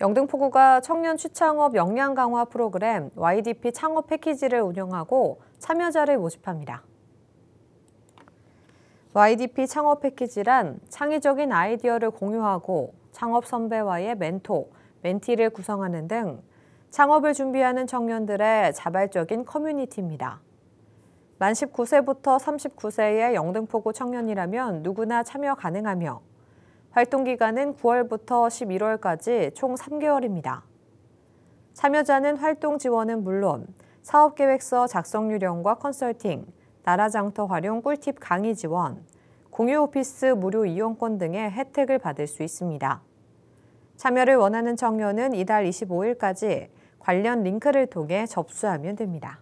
영등포구가 청년 취창업 역량 강화 프로그램 YDP 창업 패키지를 운영하고 참여자를 모집합니다. YDP 창업 패키지란 창의적인 아이디어를 공유하고 창업 선배와의 멘토, 멘티를 구성하는 등 창업을 준비하는 청년들의 자발적인 커뮤니티입니다. 만 19세부터 39세의 영등포구 청년이라면 누구나 참여 가능하며 활동 기간은 9월부터 11월까지 총 3개월입니다. 참여자는 활동 지원은 물론 사업 계획서 작성 유령과 컨설팅, 나라장터 활용 꿀팁 강의 지원, 공유 오피스 무료 이용권 등의 혜택을 받을 수 있습니다. 참여를 원하는 청년은 이달 25일까지 관련 링크를 통해 접수하면 됩니다.